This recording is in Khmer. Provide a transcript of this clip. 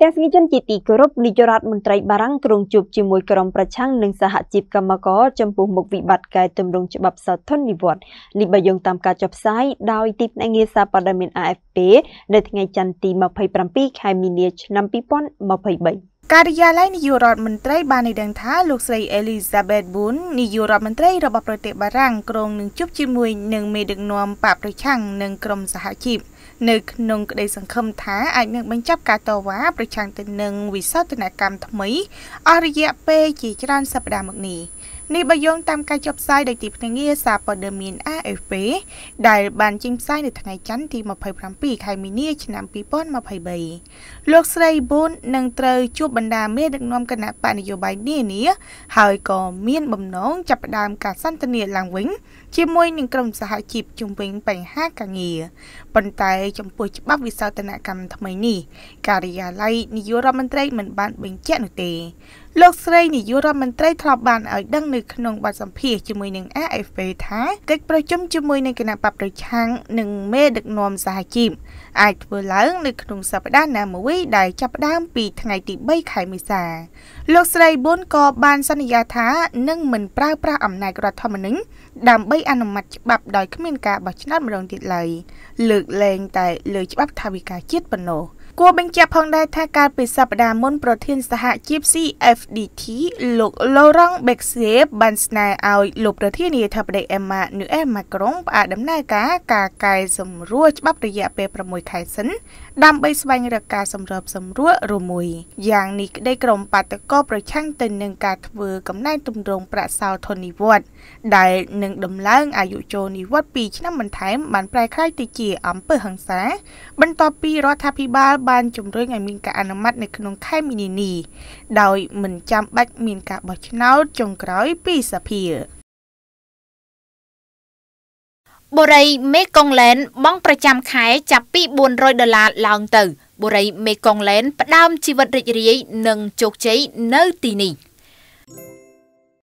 ទស្សនិកជនជាទីគោរពនាយករដ្ឋមន្ត្រីបារាំងក្រុងជួបជាមួយក្រុមប្រឆាំងនិងសហជីពកម្មករចំពោះមុខវិបត្តិកែតម្រង់ច្បាប់សោធននិវត្តន៍នេះបើយោងតាមការចុះផ្សាយដោយទីភ្នាក់ងារសារព័ត៌មាន AFP នៅថ្ងៃច័ន្ទទី27ខែមីនាឆ្នាំ2023ការិយាល័យនាយករដ្ឋមន្ត្រីបានឲ្យដឹងថាលោកស្រី Elizabeth Boone នាយករដ្ឋមន្ត្រីរបស់ប្រទេសបារាំងក្រុងនឹងជួបជាមួយនឹងមេដឹកនាំបកប្រឆាំងនិងក្រុមសហជីពនៅក្នុងក្តីសង្ឃឹមថាអាចនឹងបញ្ចប់ការតវ៉ាប្រឆាំងទៅនឹងវិសោធនកម្មថ្មីអស់រយៈពេលជាច្រើនសប្តាហ៍មកនេះនេះបើយោងតាមការចុះផ្សាយដោយទីភ្នាក់ងារសារព័ត៌មាន AFP ដែលបានចេញផ្សាយនៅថ្ងៃច័ន្ទទី27ខែមីនា ឆ្នាំ2023លោកស្រីប៊ុននឹងត្រូវជួបបណ្បណ្ដាមេដឹកនាំគណៈបកនយោបាយនានា ហើយក៏មានបំណងចាប់ផ្ដើមការសន្ទនាឡើងវិញ ជាមួយនឹងក្រុមសហជីពជំវិញបញ្ហាការងារប៉ុន្តែ ចំពោះច្បាប់វិសោធនកម្មថ្មីនេះការិយាល័យនាយករដ្ឋមន្ត្រី មិនបាន បញ្ជាក់នោះទេលោកស្រីនាយករដ្ឋមន្ត្រីធ្លាប់បានឲ្យដឹងនៅក្នុងបទសម្ភាសជាមួយនឹង AFP ថាកិច្ចប្រជុំជាមួយនឹងគណៈបព្វប្រឆាំងនិងមេដឹកនាំសហជីពអាចធ្វើឡើងនៅក្នុងសប្តាហ៍ណាមួយដែលចាប់ផ្ដើមពីថ្ងៃទី3ខែមេសា លោកស្រីប៊ុនក៏បានសន្យាថានឹងមិនប្រើប្រាស់អំណាចរដ្ឋធម្មនុញ្ញដើម្បីអនុម័តច្បាប់ដោយគ្មានការបោះឆ្នោតម្ដងទៀតឡើយលើកលែងតែលើច្បាប់ថាវិការជាតិប៉ុណ្ណោះគួរបញ្ជាក់ផងដែរថាកាលពីសប្តាហ៍មុនប្រធានសហជីព CF FDT លោក Laurent Berger បានស្នើឲ្យលោកប្រធានាធិបតី Emma Noel Macron ផ្អាកដំណើរការការកែសម្រួលច្បាប់រយៈពេល6ខែសិនដើម្បីស្វែងរកការសម្របសម្រួលរួមមួយយ៉ាងនេះក្តីក្រុមបាតកោប្រឆាំងទៅនឹងការធ្វើកំណែទម្រង់ប្រាក់សោធននិវត្តដែលនឹងដំឡើង អាយុចូលនិវត្ត2ឆ្នាំបន្ថែមបានប្រែក្លាយទៅជាអំពើហិង្សា បន្ទាប់ពីរដ្ឋាភិបាល បានជំរុញឲ្យមានការអនុម័តនៅក្នុងខែមីនានេះដោយមិនមិនចាំបាច់មានការបោះឆ្នោតចុងក្រោយពីសភាបុរីមេកុងឡែន បង់ប្រចាំខែចាប់ពី400ដុល្លារឡើងទៅបុរីមេកុងឡែន ផ្ដើមជីវិតរីករាយនិងជោគជ័យនៅទីនេះ